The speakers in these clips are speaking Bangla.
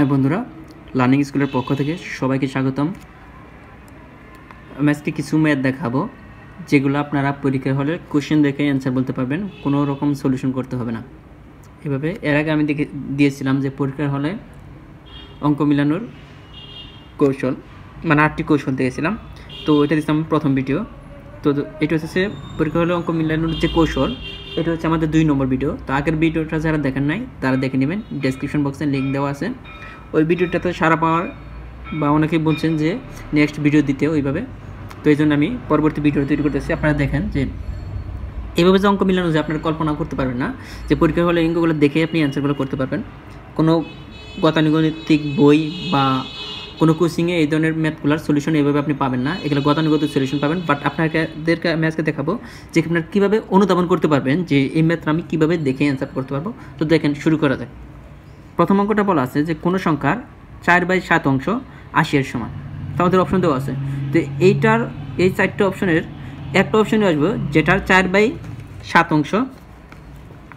হাই বন্ধুরা লার্নিং স্কুলের পক্ষ থেকে সবাইকে স্বাগতম আমি আজকে কিছু মেয়াদ দেখাবো যেগুলো আপনারা পরীক্ষার হলে কোশ্চেন দেখে অ্যান্সার বলতে পারবেন কোনো রকম সলিউশন করতে হবে না এভাবে এর আগে আমি দেখে দিয়েছিলাম যে পরীক্ষার হলে অঙ্ক মিলানোর কৌশল মানে আটটি কৌশল দেখেছিলাম তো এটা দিয়েছিলাম প্রথম ভিডিও তো এটা হচ্ছে পরীক্ষা হলে অঙ্ক মিলানোর যে কৌশল এটা হচ্ছে আমাদের দুই নম্বর ভিডিও তো আগের ভিডিওটা যারা দেখেন নাই তারা দেখে নেবেন ডেসক্রিপশন বক্সে লিঙ্ক দেওয়া আছে ওই ভিডিওটাতে সারা পাওয়ার বা অনেকে বলছেন যে নেক্সট ভিডিও দিতে ওইভাবে তো এই জন্য আমি পরবর্তী ভিডিও তৈরি করতেছি আপনারা দেখেন যে এভাবে যে অঙ্ক মিলানো যায় আপনারা কল্পনা করতে পারবেন না যে পরীক্ষা হলে অঙ্কগুলো দেখে আপনি অ্যান্সারগুলো করতে পারবেন কোনো গতানুগতিক বই বা কোনো কোচিংয়ে এই ধরনের ম্যাথগুলোর সলিউশন এইভাবে আপনি পাবেন না এগুলো গতানুগতিক সলিউশন পাবেন বাট আপনাদেরকে ম্যাথকে দেখাবো যে আপনার কীভাবে অনুধাবন করতে পারবেন যে এই ম্যাথটা আমি কীভাবে দেখে অ্যান্সার করতে পারবো তো দেখেন শুরু করা যায় প্রথম অঙ্কটা বলা আছে যে কোনো সংখ্যার চার বাই সাত অংশ আশিয়ার সমান তো আমাদের অপশন দেওয়া আছে তো এইটার এই চারটে অপশনের একটা অপশনে আসবো যেটার চার বাই সাত অংশ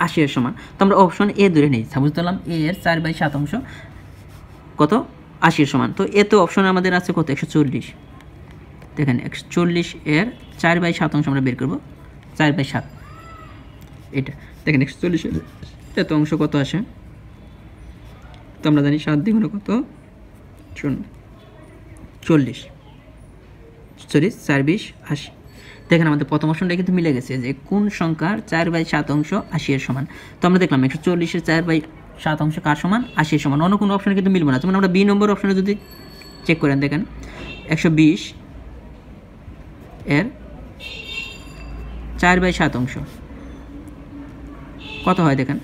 আশিয়ার সমান তো আমরা অপশন এ ধরে নিই সাপোজ ধরলাম এ এর চার বাই সাত অংশ কত আশির সমান তো এ তো অপশন আমাদের আছে কত একশো চল্লিশ দেখেন একশো চল্লিশ এর চার বাই সাত অংশ আমরা বের করবো চার বাই সাত এটা দেখেন একশো এর এত অংশ কত আসে তো আমরা জানি সাত দ্বিগুণে কত শূন্য চল্লিশ সরি চার বিশ আশি দেখেন আমাদের প্রথম অপশনটা কিন্তু মিলে গেছে যে কোন সংখ্যার চার বাই সাত অংশ আশি এর সমান তো আমরা দেখলাম একশো চল্লিশের চার বাই সাত অংশ কার সমান আশি সমান অন্য কোনো অপশানে কিন্তু মিলবে না যেমন আমরা বি নম্বর অপশানে যদি চেক করেন দেখেন একশো বিশ এর চার বাই সাত অংশ কত হয় দেখেন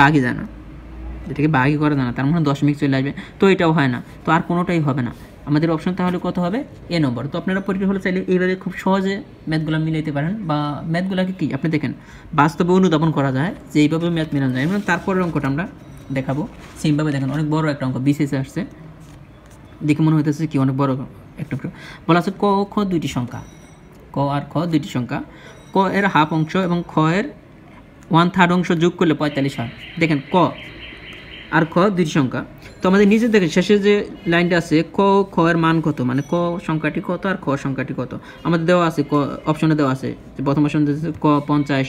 বাকি জানা যেটাকে করা করে না তার মানে দশমিক চলে আসবে তো এটাও হয় না তো আর কোনোটাই হবে না আমাদের অপশন তাহলে কত হবে এ নম্বর তো আপনারা পরীক্ষা হলে চাইলে এইভাবে খুব সহজে ম্যাথগুলো মিলাইতে পারেন বা ম্যাথগুলোকে কি আপনি দেখেন বাস্তবে অনুধাবন করা যায় যে এইভাবে ম্যাথ মেলানো যায় এবং তারপরের অঙ্কটা আমরা দেখাবো সেইভাবে দেখেন অনেক বড় একটা অঙ্ক বিশেষে আসছে দেখে মনে হইতেছে কি অনেক বড় একটা অঙ্ক বলা আছে ক খ দুইটি সংখ্যা ক আর খ দুইটি সংখ্যা ক এর হাফ অংশ এবং খ এর ওয়ান থার্ড অংশ যোগ করলে পঁয়তাল্লিশ হয় দেখেন ক আর খ দুই সংখ্যা তো আমাদের নিজে দেখেন শেষে যে লাইনটা আছে ক খ এর মান কত মানে ক সংখ্যাটি কত আর খ সংখ্যাটি কত আমাদের দেওয়া আছে ক অপশনে দেওয়া আছে প্রথম অপশন ক পঞ্চাশ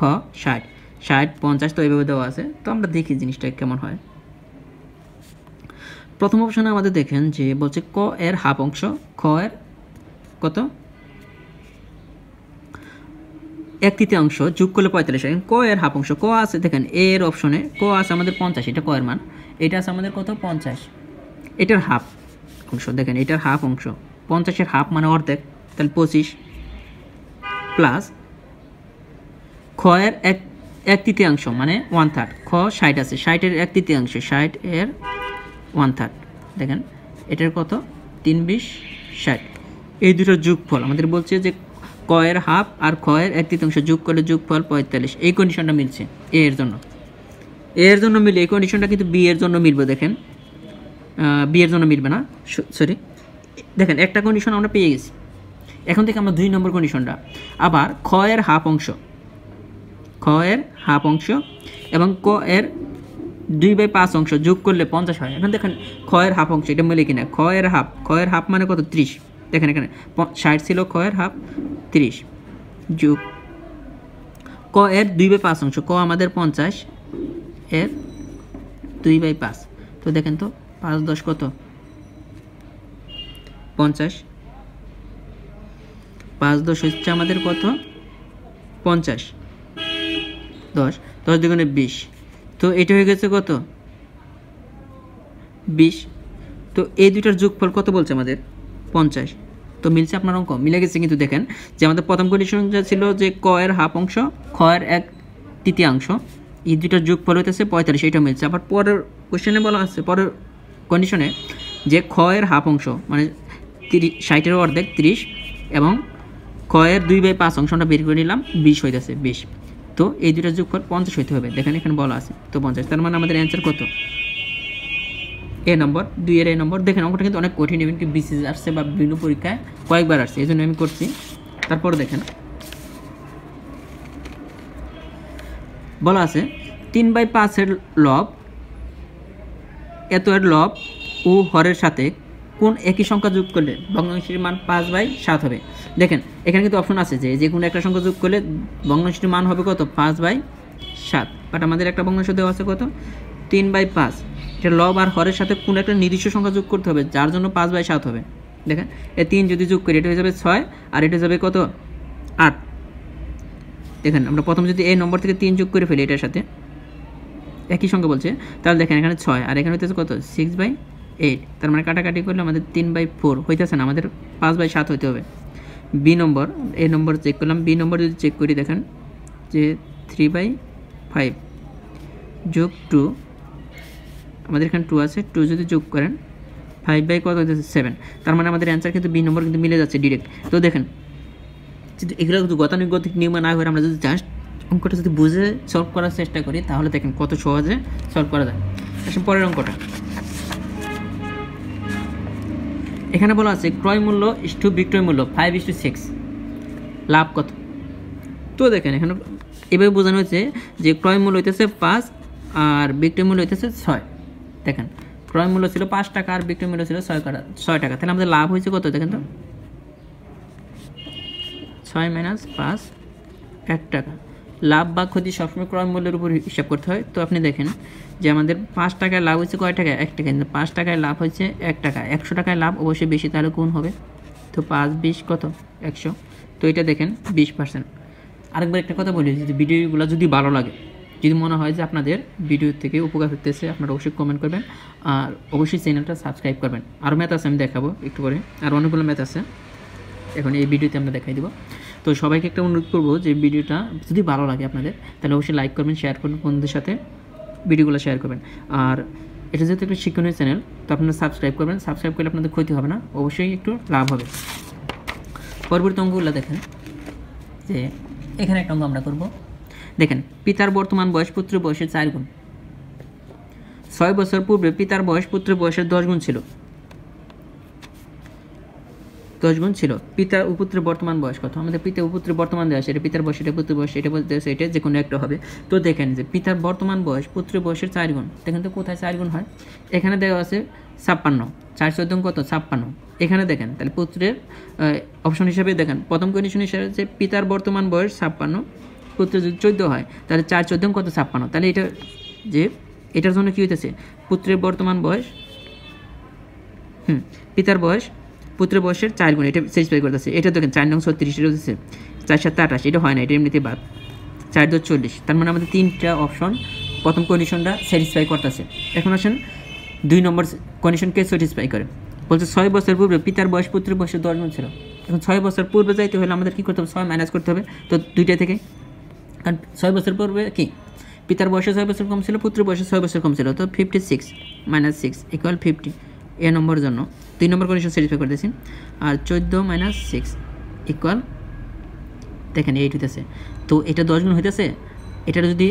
খ ষাট ষাট পঞ্চাশ তো এইভাবে দেওয়া আছে তো আমরা দেখি জিনিসটা কেমন হয় প্রথম অপশনে আমাদের দেখেন যে বলছে ক এর হাফ অংশ খ এর কত এক তৃতীয়াংশ যোগ করলে পঁয়তাল্লিশ হয় ক এর হাফ অংশ ক আছে দেখেন এ এর অপশনে ক আছে আমাদের পঞ্চাশ এটা ক এর মান এটা আছে আমাদের কত পঞ্চাশ এটার হাফ অংশ দেখেন এটার হাফ অংশ পঞ্চাশের হাফ মানে অর্ধেক তাহলে পঁচিশ প্লাস খ এর এক এক তৃতীয়াংশ মানে ওয়ান থার্ড খ ষাট আছে ষাটের এক তৃতীয়াংশ ষাট এর ওয়ান থার্ড দেখেন এটার কত তিন বিশ ষাট এই দুটোর যোগফল আমাদের বলছে যে কয়ের হাফ আর ক্ষয়ের এক তৃতীয়াংশ যোগ করলে ফল পঁয়তাল্লিশ এই কন্ডিশনটা মিলছে এ এর জন্য এ এর জন্য মিলে এই কন্ডিশনটা কিন্তু বি এর জন্য মিলবে দেখেন বি এর জন্য মিলবে না সরি দেখেন একটা কন্ডিশন আমরা পেয়ে গেছি এখন থেকে আমরা দুই নম্বর কন্ডিশনটা আবার ক্ষয়ের হাফ অংশ ক্ষয়ের হাফ অংশ এবং ক এর দুই বাই পাঁচ অংশ যোগ করলে পঞ্চাশ হয় এখন দেখেন ক্ষয়ের হাফ অংশ এটা মিলে কিনা ক্ষয়ের হাফ ক্ষয়ের হাফ মানে কত ত্রিশ দেখেন এখানে ষাট ছিল ক এর হাফ ত্রিশ যুগ ক এর দুই বাই পাঁচ অংশ ক আমাদের পঞ্চাশ এর দুই বাই পাঁচ তো দেখেন তো পাঁচ দশ কত পঞ্চাশ পাঁচ দশ হচ্ছে আমাদের কত পঞ্চাশ দশ দশ দুগুণে বিশ তো এটা হয়ে গেছে কত বিশ তো এই দুইটার যোগফল কত বলছে আমাদের পঞ্চাশ তো মিলছে আপনার অঙ্ক মিলে গেছে কিন্তু দেখেন যে আমাদের প্রথম কন্ডিশনটা ছিল যে ক এর হাফ অংশ খ এর এক তৃতীয়াংশ এই দুটার যুগ ফল হইতেছে পঁয়তাল্লিশ এইটা মিলছে আবার পরের কোয়েশনে বলা আছে পরের কন্ডিশনে যে খ এর হাফ অংশ মানে তিরিশ ষাটের অর্ধেক তিরিশ এবং ক্ষয়ের এর দুই বাই পাঁচ অংশ আমরা বের করে নিলাম বিশ হইতেছে বিশ তো এই দুটার পর পঞ্চাশ হইতে হবে দেখেন এখানে বলা আছে তো পঞ্চাশ তার মানে আমাদের অ্যান্সার কত এ নম্বর দুইয়ের এ নম্বর দেখেন অঙ্কটা কিন্তু অনেক কঠিন এমনকি কি বিসিএস আসছে বা বিভিন্ন পরীক্ষায় কয়েকবার আসছে এই জন্য আমি করছি তারপর দেখেন বলা আছে তিন বাই পাঁচের লব এত এর লব ও হরের সাথে কোন একই সংখ্যা যোগ করলে বঙ্গাংশীর মান পাঁচ বাই সাত হবে দেখেন এখানে কিন্তু অপশন আছে যে যে কোনো একটা সংখ্যা যোগ করলে বঙ্গাংশীর মান হবে কত পাঁচ বাই সাত বাট আমাদের একটা বঙ্গাংশ দেওয়া আছে কত তিন বাই পাঁচ এটা লব আর হরের সাথে কোনো একটা নির্দিষ্ট সংখ্যা যোগ করতে হবে যার জন্য পাঁচ বাই সাত হবে দেখেন এ তিন যদি যোগ করি এটা হয়ে যাবে ছয় আর এটা যাবে কত আট দেখেন আমরা প্রথম যদি এই নম্বর থেকে তিন যোগ করে ফেলি এটার সাথে একই সঙ্গে বলছে তাহলে দেখেন এখানে ছয় আর এখানে হইতেছে কত সিক্স বাই এইট তার মানে কাটাকাটি করলে আমাদের তিন বাই ফোর হইতেছে না আমাদের পাঁচ বাই সাত হইতে হবে B number A number check করলাম বি নম্বর যদি চেক করি দেখেন যে থ্রি বাই ফাইভ যোগ টু আমাদের এখানে টু আছে টু যদি যোগ করেন ফাইভ বাই কত সেভেন তার মানে আমাদের অ্যান্সার কিন্তু বি নম্বর কিন্তু মিলে যাচ্ছে ডিরেক্ট তো দেখেন যদি এগুলো কিন্তু গতানুগতিক নিয়মে না করে আমরা যদি জাস্ট অঙ্কটা যদি বুঝে সলভ করার চেষ্টা করি তাহলে দেখেন কত সহজে সলভ করা যায় আসুন পরের অঙ্কটা এখানে বলা আছে ক্রয় মূল্য টু বিক্রয় মূল্য ফাইভ টু সিক্স লাভ কত তো দেখেন এখানে এভাবে বোঝানো হয়েছে যে ক্রয় মূল্য হইতেছে পাঁচ আর বিক্রয় মূল্য হইতেছে ছয় দেখেন ক্রয় মূল্য ছিল পাঁচ টাকা আর বিক্রয় মূল্য ছিল ছয় টাকা ছয় টাকা তাহলে আমাদের লাভ হয়েছে কত দেখেন তো ছয় মাইনাস পাঁচ এক টাকা লাভ বা ক্ষতি সবসময় ক্রয় মূল্যের উপর হিসাব করতে হয় তো আপনি দেখেন যে আমাদের পাঁচ টাকায় লাভ হয়েছে কয় টাকা এক টাকা কিন্তু পাঁচ টাকায় লাভ হয়েছে এক টাকা একশো টাকায় লাভ অবশ্যই বেশি তাহলে কোন হবে তো পাঁচ বিশ কত একশো তো এটা দেখেন বিশ পার্সেন্ট আরেকবার একটা কথা বলি যে ভিডিওগুলো যদি ভালো লাগে যদি মনে হয় যে আপনাদের ভিডিও থেকে উপকার হতেছে আপনারা অবশ্যই কমেন্ট করবেন আর অবশ্যই চ্যানেলটা সাবস্ক্রাইব করবেন আরও ম্যাথ আছে আমি দেখাবো একটু পরে আর অনেকগুলো ম্যাথ আছে এখন এই ভিডিওতে আমরা দেখাই দিব তো সবাইকে একটা অনুরোধ করবো যে ভিডিওটা যদি ভালো লাগে আপনাদের তাহলে অবশ্যই লাইক করবেন শেয়ার করবেন বন্ধুদের সাথে ভিডিওগুলো শেয়ার করবেন আর এটা যেহেতু একটা শিক্ষণীয় চ্যানেল তো আপনারা সাবস্ক্রাইব করবেন সাবস্ক্রাইব করলে আপনাদের ক্ষতি হবে না অবশ্যই একটু লাভ হবে পরবর্তী অঙ্গগুলো দেখেন যে এখানে একটা অঙ্গ আমরা করবো দেখেন পিতার বর্তমান বয়স পুত্র বয়সের চার গুণ ছয় বছর পূর্বে পিতার বয়স পুত্র বয়সের দশ গুণ ছিল দশ গুণ ছিল পিতা ও বর্তমান বয়স কত আমাদের পিতা ও বর্তমান বয়স এটা পিতার বয়স এটা পুত্র বয়স এটা বলতে এটা যে কোনো একটা হবে তো দেখেন যে পিতার বর্তমান বয়স পুত্র বয়সের চার গুণ দেখেন তো কোথায় চার গুণ হয় এখানে দেওয়া আছে ছাপ্পান্ন চার চোদ্দ কত ছাপ্পান্ন এখানে দেখেন তাহলে পুত্রের অপশন হিসাবে দেখেন প্রথম কন্ডিশন হিসাবে যে পিতার বর্তমান বয়স ছাপ্পান্ন করতে যদি চোদ্দো হয় তাহলে চার চোদ্দ কত ছাপ্পান্ন তাহলে এটা যে এটার জন্য কী হইতেছে পুত্রের বর্তমান বয়স হুম পিতার বয়স পুত্র বয়সের চার গুণ এটা স্যাটিসফাই করতেছে এটা দেখেন চার নং ছত্রিশ এটা হচ্ছে চার সাত আঠাশ এটা হয় না এটা এমনিতে বাদ চার দশ চল্লিশ তার মানে আমাদের তিনটা অপশন প্রথম কন্ডিশনটা স্যাটিসফাই করতেছে এখন আসেন দুই নম্বর কন্ডিশনকে স্যাটিসফাই করে বলছে ছয় বছর পূর্বে পিতার বয়স পুত্রের বয়সে দশ গুণ ছিল এখন ছয় বছর পূর্বে যাইতে হলে আমাদের কী করতে হবে ছয় ম্যানেজ করতে হবে তো দুইটা থেকে আর ছয় বছর পূর্বে কি পিতার বয়সে ছয় বছর কম ছিল পুত্রের বয়সে ছয় বছর কম ছিল তো fifty six minus six equal fifty A number জন্য দুই নম্বর কন্ডিশন স্যাটিসফাই করতেছি আর চোদ্দো মাইনাস সিক্স ইকুয়াল দেখেন এইট হইতেছে তো এটা দশ গুণ হইতেছে এটা যদি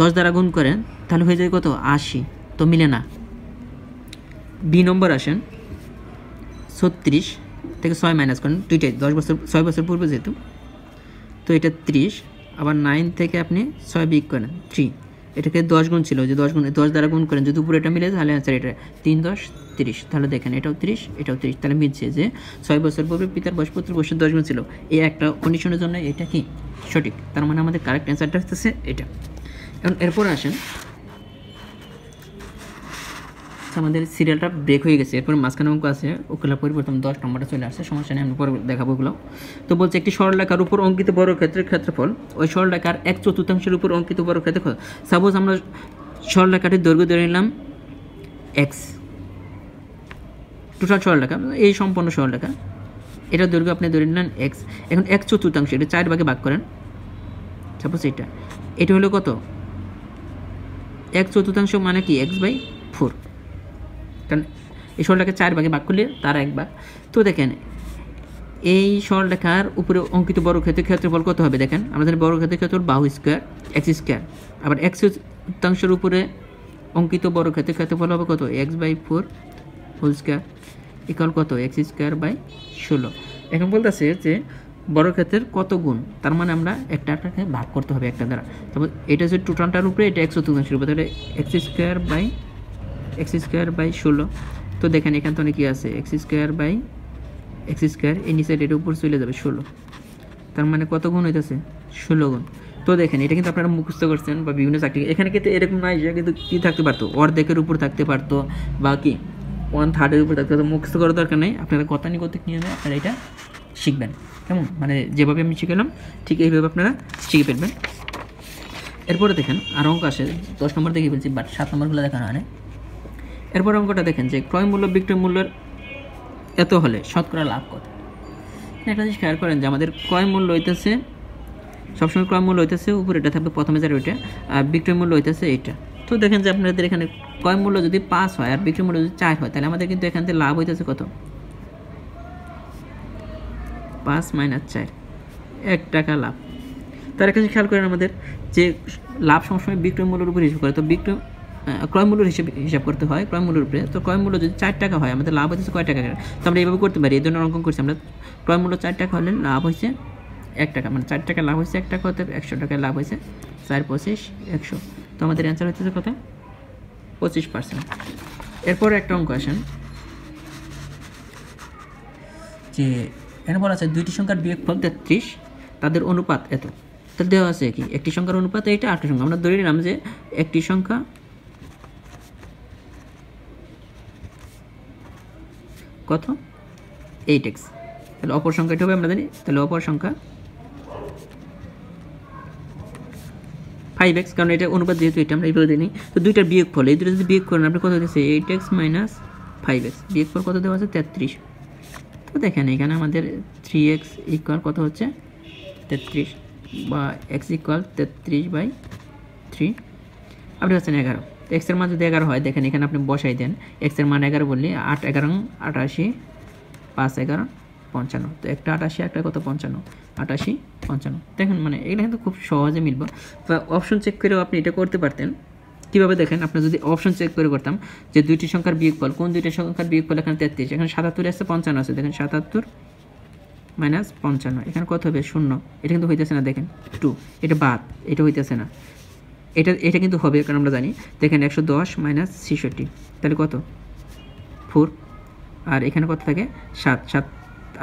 দশ দ্বারা গুণ করেন তাহলে হয়ে যায় কত আশি তো মিলে না বি নম্বর আসেন ছত্রিশ থেকে ছয় মাইনাস করেন দুইটাই দশ বছর ছয় বছর পূর্বে যেহেতু তো এটা ত্রিশ আবার নাইন থেকে আপনি ছয় বিক করেন থ্রি এটাকে দশ গুণ ছিল যে দশ গুণ দশ দ্বারা গুণ করেন যদি উপরে এটা মিলে তাহলে অ্যান্সার এটা তিন দশ তিরিশ তাহলে দেখেন এটাও তিরিশ এটাও তিরিশ তাহলে মিলছে যে ছয় বছর পূর্বে পিতার বয়স পুত্র বয়সের দশ গুণ ছিল এই একটা কন্ডিশনের জন্য এটা কি সঠিক তার মানে আমাদের কারেক্ট অ্যান্সারটা হচ্ছে এটা এখন এরপর আসেন হচ্ছে আমাদের সিরিয়ালটা ব্রেক হয়ে গেছে এরপর মাঝখানে অঙ্ক আছে ওগুলো পরিবর্তন দশ নম্বরটা চলে আসছে সমস্যা নেই আমি পরে দেখাবো ওগুলো তো বলছে একটি সরলরেখার উপর অঙ্কিত বড় ক্ষেত্রের ক্ষেত্রফল ওই সরলরেখার এক চতুর্থাংশের উপর অঙ্কিত বড় ক্ষেত্রফল সাপোজ আমরা সরলরেখাটির দৈর্ঘ্য ধরে নিলাম এক্স টোটাল সরলরেখা এই সম্পন্ন সরলরেখা এটা দৈর্ঘ্য আপনি ধরে নিলেন এক্স এখন এক চতুর্থাংশ এটা চার ভাগে ভাগ করেন সাপোজ এটা এটা হলো কত এক চতুর্থাংশ মানে কি এক্স বাই ফোর কারণ এই সরলরেখা চার ভাগে ভাগ করলে তার এক ভাগ তো দেখেন এই সরলরেখার উপরে অঙ্কিত বড় ক্ষেত্রের ক্ষেত্রফল কত হবে দেখেন আমরা জানি বড় ক্ষেত্রের ক্ষেত্রফল বাহু স্কোয়ার এক্স স্কোয়ার আবার এক্স উত্তাংশের উপরে অঙ্কিত বড় ক্ষেত্রের ক্ষেত্রফল হবে কত x by four whole square equal কত এক্স স্কোয়ার বাই ষোলো এখন বলতেছে যে বড় ক্ষেত্রের কত গুণ তার মানে আমরা একটা একটাকে ভাগ করতে হবে একটা দ্বারা তারপর এটা হচ্ছে টোটালটার উপরে এটা একশো তুতাংশের উপরে তাহলে x square by x square by ষোলো তো দেখেন এখান থেকে অনেক কী আছে x square by x square এই নিচে এটা উপর চলে যাবে ষোলো তার মানে কত গুণ হইতেছে ষোলো গুণ তো দেখেন এটা কিন্তু আপনারা মুখস্থ করছেন বা বিভিন্ন চাকরি এখানে কিন্তু এরকম নয় যে কিন্তু কী থাকতে পারতো অর্ধেকের উপর থাকতে পারতো বা কি ওয়ান থার্ডের উপর থাকতে পারতো মুখস্থ করার দরকার নেই আপনারা কথা নিয়ে নিগতিক নিয়মে আপনারা এটা শিখবেন কেমন মানে যেভাবে আমি শিখেলাম ঠিক এইভাবে আপনারা শিখে ফেলবেন এরপরে দেখেন আর অঙ্ক আসে দশ নম্বর দেখে ফেলছি বাট সাত নম্বরগুলো দেখা হয় এরপর অঙ্কটা দেখেন যে ক্রয় মূল্য বিক্রয় মূল্যের এত হলে শতকরা লাভ কত একটা জিনিস খেয়াল করেন যে আমাদের ক্রয় মূল্য হইতেছে সবসময় ক্রয় মূল্য হইতেছে উপরে এটা থাকবে প্রথমে যার ওইটা আর বিক্রয় মূল্য হইতেছে এইটা তো দেখেন যে আপনাদের এখানে ক্রয় মূল্য যদি পাঁচ হয় আর বিক্রয় মূল্য যদি চার হয় তাহলে আমাদের কিন্তু এখান থেকে লাভ হইতেছে কত পাঁচ মাইনাস চার এক টাকা লাভ তার জিনিস খেয়াল করেন আমাদের যে লাভ সবসময় বিক্রয় মূল্যের উপর হিসেবে করে তো বিক্রয় ক্রয়মূল্য হিসেবে হিসাব করতে হয় ক্রয়মূল্যের উপরে তো ক্রয়মূল্য যদি চার টাকা হয় আমাদের লাভ হচ্ছে কয় টাকা তো আমরা এইভাবে করতে পারি এই ধরনের অঙ্কন করছি আমরা ক্রয়মূল্য চার টাকা হলে লাভ হয়েছে এক টাকা মানে চার টাকা লাভ হয়েছে এক টাকা হতে একশো টাকা লাভ হয়েছে চার পঁচিশ একশো তো আমাদের অ্যান্সার হচ্ছে কত পঁচিশ পার্সেন্ট এরপর একটা অঙ্ক আসেন যে এখানে বলা আছে দুইটি সংখ্যার বিয়োগফল তেত্রিশ তাদের অনুপাত এত তাহলে দেওয়া আছে কি একটি সংখ্যার অনুপাত এইটা আটটি সংখ্যা আমরা ধরে নিলাম যে একটি সংখ্যা কত এইট এক্স তাহলে অপর সংখ্যাটি হবে আমরা জানি তাহলে অপর সংখ্যা ফাইভ এক্স কারণ এটা অনুপাত যেহেতু এটা আমরা এইভাবে দিই তো দুইটার বিয়োগ ফল এই দুটো যদি বিয়োগ করেন আপনি কত হচ্ছে eight x minus five x বিয়োগ ফল কত দেওয়া আছে তেত্রিশ তো দেখেন এখানে আমাদের থ্রি এক্স ইকুয়াল কত হচ্ছে তেত্রিশ বা এক্স ইকুয়াল তেত্রিশ বাই থ্রি আপনি হচ্ছেন এগারো এক্সের মান যদি এগারো হয় দেখেন এখানে আপনি বসাই দেন এক্সের মান এগারো বললি আট এগারো আটাশি পাঁচ এগারো পঞ্চান্ন তো একটা আটাশি একটা কত পঞ্চান্ন আটাশি পঞ্চান্ন দেখেন মানে এটা কিন্তু খুব সহজে মিলব বা অপশন চেক করেও আপনি এটা করতে পারতেন কীভাবে দেখেন আপনি যদি অপশন চেক করে করতাম যে দুইটি সংখ্যার বিয়োগফল কোন দুইটি সংখ্যার বিয়োগফল এখানে তেত্রিশ এখানে সাতাত্তর আছে পঞ্চান্ন আছে দেখেন সাতাত্তর মাইনাস পঞ্চান্ন এখানে কত হবে শূন্য এটা কিন্তু হইতেছে না দেখেন টু এটা বাদ এটা হইতেছে না এটা এটা কিন্তু হবে কারণ আমরা জানি দেখেন একশো দশ মাইনাস ছিষট্টি তাহলে কত ফোর আর এখানে কত থাকে সাত সাত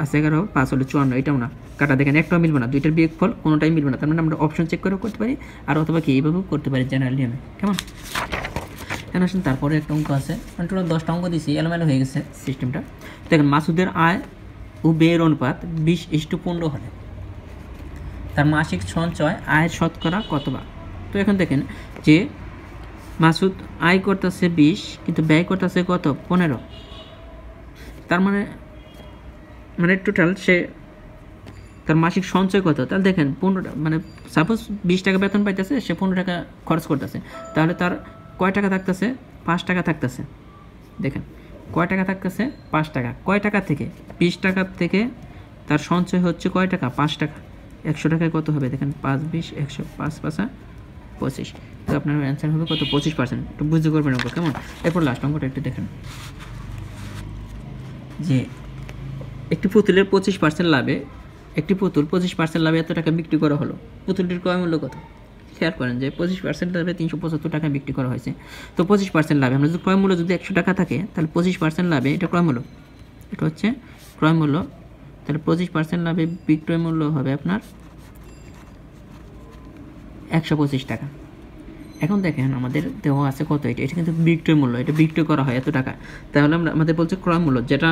আছে এগারো পাঁচ হলো চুয়ান্ন এটাও না কাটা দেখেন একটাও মিলবে না দুইটার বিয়ে ফল কোনোটাই মিলবে না তার মানে আমরা অপশন চেক করেও করতে পারি আর অথবা কি এইভাবেও করতে পারি জেনারেল নিয়মে কেমন কেন আসেন তারপরে একটা অঙ্ক আছে মানে টোটাল দশটা অঙ্ক দিয়েছি এলোমেলো হয়ে গেছে সিস্টেমটা দেখেন মাসুদের আয় ও ব্যয়ের অনুপাত বিশ ইষ্টু পনেরো হলে তার মাসিক সঞ্চয় আয়ের শতকরা কত তো এখন দেখেন যে মাসুদ আয় করতেছে বিশ কিন্তু ব্যয় করতেছে কত পনেরো তার মানে মানে টোটাল সে তার মাসিক সঞ্চয় কত তাহলে দেখেন পনেরো মানে সাপোজ বিশ টাকা বেতন পাইতেছে সে পনেরো টাকা খরচ করতেছে তাহলে তার কয় টাকা থাকতেছে পাঁচ টাকা থাকতেছে দেখেন কয় টাকা থাকতেছে পাঁচ টাকা কয় টাকা থেকে বিশ টাকা থেকে তার সঞ্চয় হচ্ছে কয় টাকা পাঁচ টাকা একশো টাকায় কত হবে দেখেন পাঁচ বিশ একশো পাঁচ পাঁচা পঁচিশ তো আপনার অ্যান্সার হবে কত পঁচিশ পার্সেন্ট একটু বুঝতে পারবেন ওপর কেমন এরপর লাস্ট অঙ্কটা একটু দেখেন যে একটি পুতুলের পঁচিশ পার্সেন্ট লাভে একটি পুতুল পঁচিশ পার্সেন্ট লাভে এত টাকা বিক্রি করা হলো পুতুলটির কয় মূল্য কত খেয়াল করেন যে পঁচিশ পার্সেন্ট লাভে তিনশো পঁচাত্তর টাকা বিক্রি করা হয়েছে তো পঁচিশ পার্সেন্ট লাভে আমরা যদি ক্রয় মূল্য যদি একশো টাকা থাকে তাহলে পঁচিশ পার্সেন্ট লাভে এটা ক্রয় মূল্য এটা হচ্ছে ক্রয় মূল্য তাহলে পঁচিশ পার্সেন্ট লাভে বিক্রয় মূল্য হবে আপনার একশো পঁচিশ টাকা এখন দেখেন আমাদের দেওয়া আছে কত এটা এটা কিন্তু বিক্রয় মূল্য এটা বিক্রয় করা হয় এত টাকা তাহলে আমরা আমাদের বলছে ক্রয় মূল্য যেটা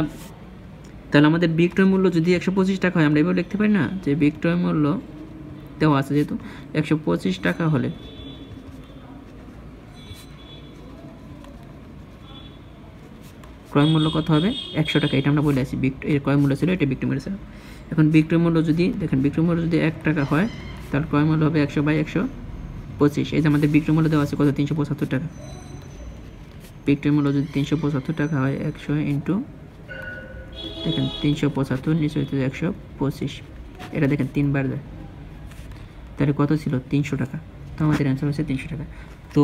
তাহলে আমাদের বিক্রয় মূল্য যদি একশো পঁচিশ টাকা হয় আমরা এভাবে লিখতে পারি না যে বিক্রয় মূল্য দেওয়া আছে যেহেতু একশো পঁচিশ টাকা হলে ক্রয় মূল্য কত হবে একশো টাকা এটা আমরা বলে আছি বিক্রয় মূল্য ছিল এটা বিক্রয় মূল্য ছিল এখন বিক্রয় মূল্য যদি দেখেন বিক্রয় মূল্য যদি এক টাকা হয় তার ক্রয় মূল্য হবে একশো বাই একশো পঁচিশ এই যে আমাদের বিক্রয় মূল্য দেওয়া আছে কত তিনশো পঁচাত্তর টাকা বিক্রয় মূল্য যদি তিনশো পঁচাত্তর টাকা হয় একশো ইন্টু দেখেন তিনশো পঁচাত্তর নিশ্চয় একশো পঁচিশ এটা দেখেন তিনবার যায় তাহলে কত ছিল তিনশো টাকা তো আমাদের অ্যান্সার হচ্ছে তিনশো টাকা তো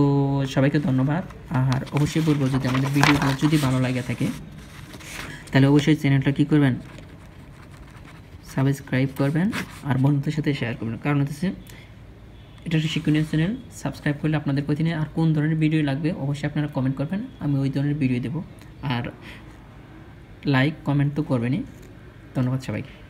সবাইকে ধন্যবাদ আর অবশ্যই বলবো যদি আমাদের ভিডিওগুলো যদি ভালো লাগে থাকে তাহলে অবশ্যই চ্যানেলটা কী করবেন সাবস্ক্রাইব করবেন আর বন্ধুদের সাথে শেয়ার করবেন কারণ হচ্ছে এটা হচ্ছে শিক্ষণীয় চ্যানেল সাবস্ক্রাইব করলে আপনাদের প্রতিদিন আর কোন ধরনের ভিডিও লাগবে অবশ্যই আপনারা কমেন্ট করবেন আমি ওই ধরনের ভিডিও দেবো আর লাইক কমেন্ট তো করবেনই ধন্যবাদ সবাইকে